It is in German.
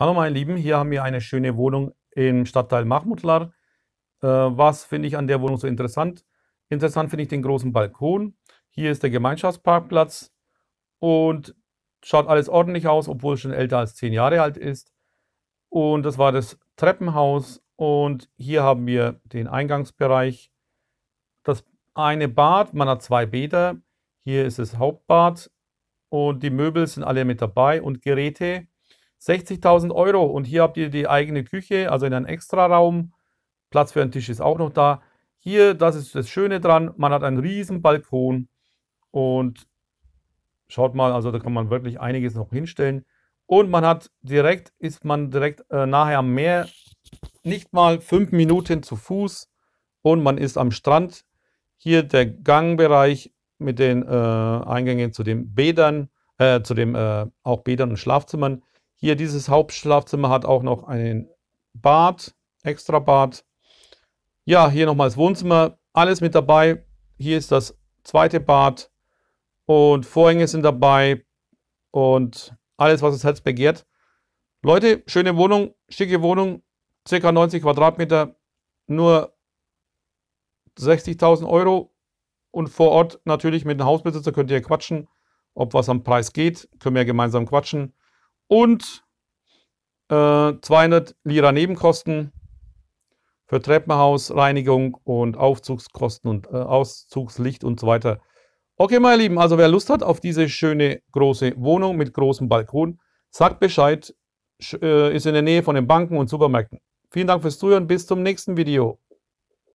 Hallo meine Lieben, hier haben wir eine schöne Wohnung im Stadtteil Mahmutlar. Äh, was finde ich an der Wohnung so interessant? Interessant finde ich den großen Balkon. Hier ist der Gemeinschaftsparkplatz und schaut alles ordentlich aus, obwohl es schon älter als zehn Jahre alt ist. Und das war das Treppenhaus und hier haben wir den Eingangsbereich. Das eine Bad, man hat zwei Bäder. Hier ist das Hauptbad und die Möbel sind alle mit dabei und Geräte 60.000 Euro und hier habt ihr die eigene Küche, also in einem Extraraum. Platz für einen Tisch ist auch noch da. Hier, das ist das Schöne dran, man hat einen riesen Balkon und schaut mal, also da kann man wirklich einiges noch hinstellen. Und man hat direkt, ist man direkt äh, nachher am Meer, nicht mal fünf Minuten zu Fuß und man ist am Strand. Hier der Gangbereich mit den äh, Eingängen zu den Bädern, äh, zu dem äh, auch Bädern und Schlafzimmern. Hier dieses Hauptschlafzimmer hat auch noch einen Bad, extra Bad. Ja, hier nochmal das Wohnzimmer, alles mit dabei. Hier ist das zweite Bad und Vorhänge sind dabei und alles, was das Herz begehrt. Leute, schöne Wohnung, schicke Wohnung, ca. 90 Quadratmeter, nur 60.000 Euro. Und vor Ort natürlich mit dem Hausbesitzer könnt ihr quatschen, ob was am Preis geht, können wir gemeinsam quatschen und äh, 200 Lira Nebenkosten für Treppenhaus, Reinigung und Aufzugskosten und äh, Auszugslicht und so weiter. Okay, meine Lieben, also wer Lust hat auf diese schöne große Wohnung mit großem Balkon, sagt Bescheid, äh, ist in der Nähe von den Banken und Supermärkten. Vielen Dank fürs Zuhören, bis zum nächsten Video.